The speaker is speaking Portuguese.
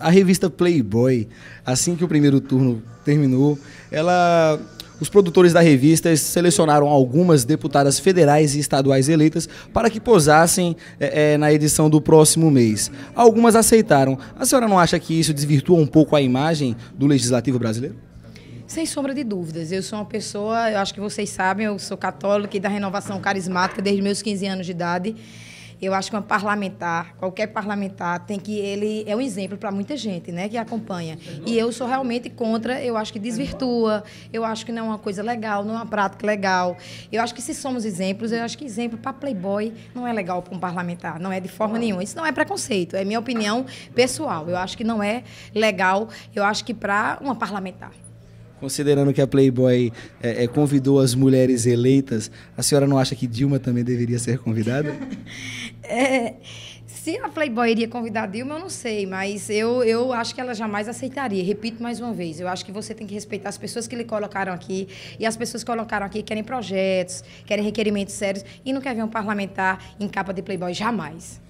A revista Playboy, assim que o primeiro turno terminou, ela os produtores da revista selecionaram algumas deputadas federais e estaduais eleitas para que posassem é, é, na edição do próximo mês. Algumas aceitaram. A senhora não acha que isso desvirtua um pouco a imagem do legislativo brasileiro? Sem sombra de dúvidas. Eu sou uma pessoa, eu acho que vocês sabem, eu sou católica e da renovação carismática desde meus 15 anos de idade. Eu acho que uma parlamentar, qualquer parlamentar, tem que ele é um exemplo para muita gente, né, que acompanha. E eu sou realmente contra, eu acho que desvirtua, eu acho que não é uma coisa legal, não é uma prática legal. Eu acho que se somos exemplos, eu acho que exemplo para playboy não é legal para um parlamentar, não é de forma nenhuma. Isso não é preconceito, é minha opinião pessoal. Eu acho que não é legal, eu acho que para uma parlamentar Considerando que a Playboy é, é, convidou as mulheres eleitas, a senhora não acha que Dilma também deveria ser convidada? é, se a Playboy iria convidar Dilma, eu não sei, mas eu, eu acho que ela jamais aceitaria. Repito mais uma vez, eu acho que você tem que respeitar as pessoas que lhe colocaram aqui. E as pessoas que colocaram aqui querem projetos, querem requerimentos sérios e não quer ver um parlamentar em capa de Playboy jamais.